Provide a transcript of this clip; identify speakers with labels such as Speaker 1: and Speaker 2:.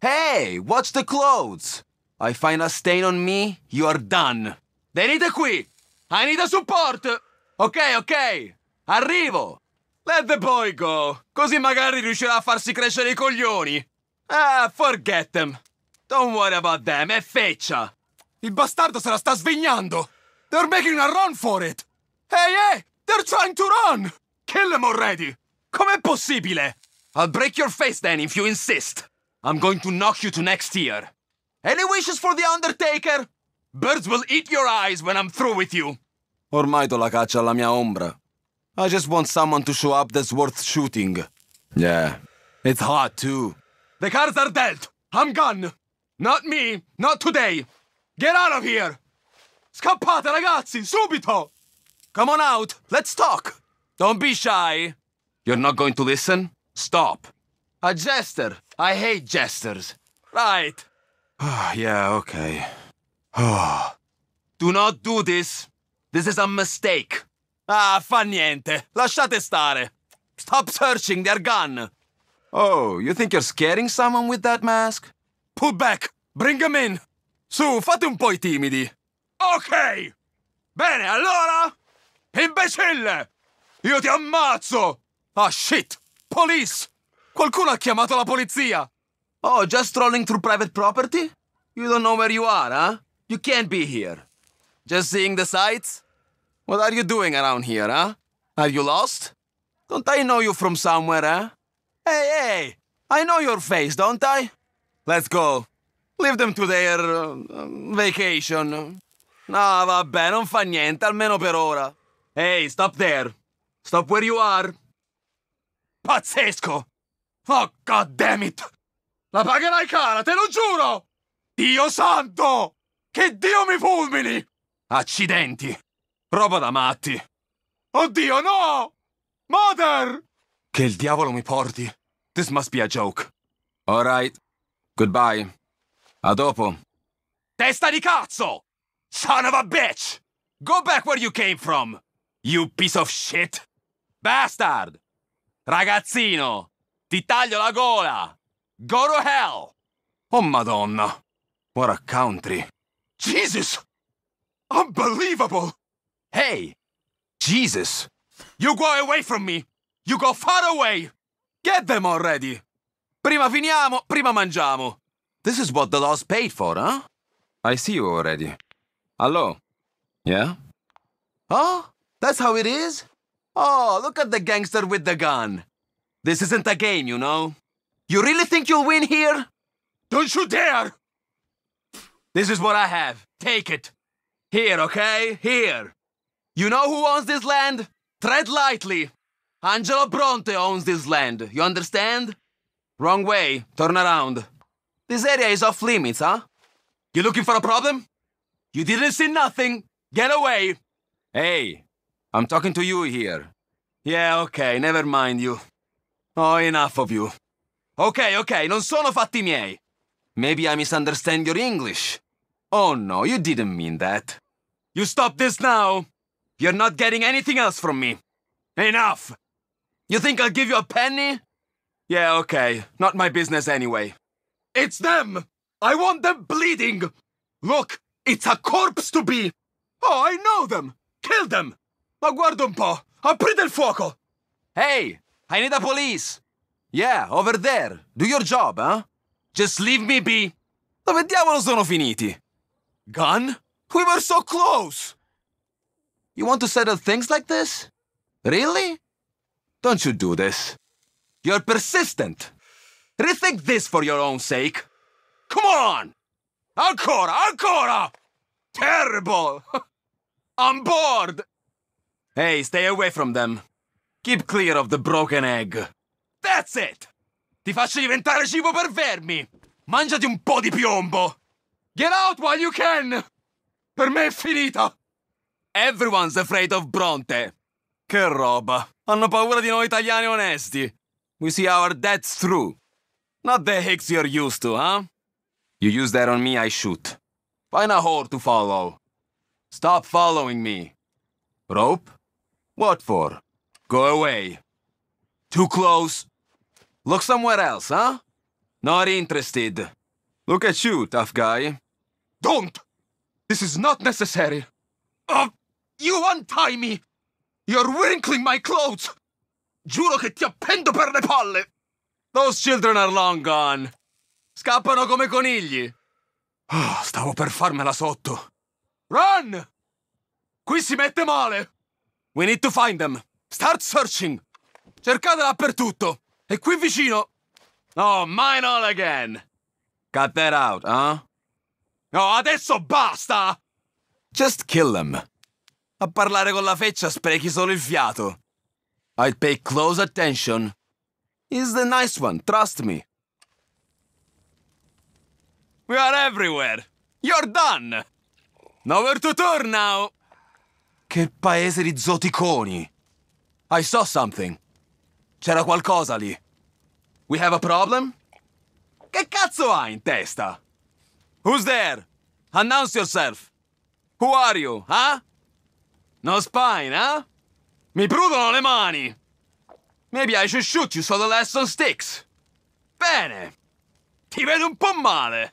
Speaker 1: Hey, watch the clothes! I find a stain on me, you are done. Venite qui! I need a support! Ok, ok! Arrivo! Let the boy go! Così magari riuscirà a farsi crescere i coglioni! Ah, forget them! Don't worry about them, è feccia! Il bastardo se la sta svignando! They're making a run for it! Hey, hey! They're trying to run! Kill them already! Com'è possibile? I'll break your face then if you insist! I'm going to knock you to next year. Any wishes for the Undertaker? Birds will eat your eyes when I'm through with you. Ormai do la caccia alla mia ombra. I just want someone to show up that's worth shooting. Yeah. It's hot, too. The cards are dealt. I'm gone. Not me. Not today. Get out of here. Scappate, ragazzi, subito. Come on out. Let's talk. Don't be shy. You're not going to listen? Stop. A jester. I hate jesters. Right. yeah, okay. do not do this. This is a mistake. Ah, fa niente. Lasciate stare. Stop searching, they're gone. Oh, you think you're scaring someone with that mask? Pull back! Bring him in! Su, fate un po' i timidi. Ok! Bene, allora! Imbecille! Io ti ammazzo! Ah, shit! Police! Qualcuno ha chiamato la polizia! Oh, just strolling through private property? You don't know where you are, huh? You can't be here. Just seeing the sights? What are you doing around here, huh? Are you lost? Don't I know you from somewhere, huh? Hey, hey! I know your face, don't I? Let's go. Leave them to their uh, vacation. No, vabbè, non fa niente, almeno per ora. Hey, stop there. Stop where you are. Pazzesco! Oh, goddammit! La pagherai cara, te lo giuro! Dio santo! Che Dio mi fulmini! Accidenti! Roba da matti! Oddio, no! Mother! Che il diavolo mi porti! This must be a joke. All right. Goodbye. A dopo. Testa di cazzo! Son of a bitch! Go back where you came from! You piece of shit! Bastard! Ragazzino! Ti taglio la gola! Go to hell! Oh, Madonna! What a country! Jesus! Unbelievable! Hey! Jesus! You go away from me! You go far away! Get them already! Prima finiamo, prima mangiamo! This is what the law's paid for, huh? I see you already. Hello? Yeah? Oh? That's how it is? Oh, look at the gangster with the gun! This isn't a game, you know? You really think you'll win here? Don't you dare! This is what I have. Take it. Here, okay? Here. You know who owns this land? Tread lightly. Angelo Bronte owns this land. You understand? Wrong way. Turn around. This area is off limits, huh? You looking for a problem? You didn't see nothing. Get away. Hey, I'm talking to you here. Yeah, okay, never mind you. Oh, enough of you. Ok, ok, non sono fatti miei. Maybe I misunderstand your English. Oh no, you didn't mean that. You stop this now! You're not getting anything else from me. Enough! You think I'll give you a penny? Yeah, okay. Not my business anyway. It's them! I want them bleeding! Look, it's a corpse to be! Oh, I know them! Kill them! Ma guarda un po'! Aprite il fuoco! Hey! I need the police. Yeah, over there. Do your job, huh? Just leave me be. Dove diavolo sono finiti? Gun? We were so close! You want to settle things like this? Really? Don't you do this. You're persistent. Rethink this for your own sake. Come on! Ancora, ancora! Terrible! I'm bored! Hey, stay away from them. Keep clear of the broken egg. That's it! Ti faccio diventare cibo per vermi! Mangiati un po' di piombo! Get out while you can! Per me è finita! Everyone's afraid of Bronte. Che roba! Hanno paura di noi italiani onesti. We see our debts through. Not the hicks you're used to, huh? You use that on me, I shoot. Find a whore to follow. Stop following me. Rope? What for? Go away. Too close. Look somewhere else, huh? Not interested. Look at you, tough guy. Don't! This is not necessary. Oh, you untie me! You're wrinkling my clothes! Giuro che ti appendo per le palle! Those children are long gone. Scappano come conigli. Oh, stavo per farmela sotto. Run! Qui si mette male! We need to find them. Start searching! Cercate dappertutto! E qui vicino! Oh, mine all again! Cut that out, huh? No, adesso basta! Just kill them. A parlare con la feccia sprechi solo il fiato. I'd pay close attention. He's the nice one, trust me. We are everywhere. You're done. Nowhere to turn now. Che paese di zoticoni. I saw something. C'era qualcosa lì. We have a problem? Che cazzo hai in testa? Who's there? Announce yourself. Who are you, huh? No spine, huh? Mi prudono le mani! Maybe I should shoot you so the lesson sticks. Bene! Ti vedo un po' male!